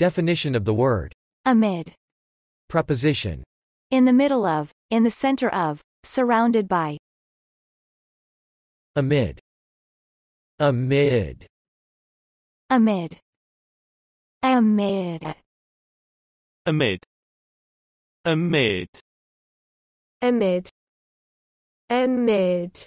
Definition of the word. Amid. Preposition. In the middle of, in the center of, surrounded by. Amid. Amid. Amid. Amid. Amid. Amid. Amid. Amid.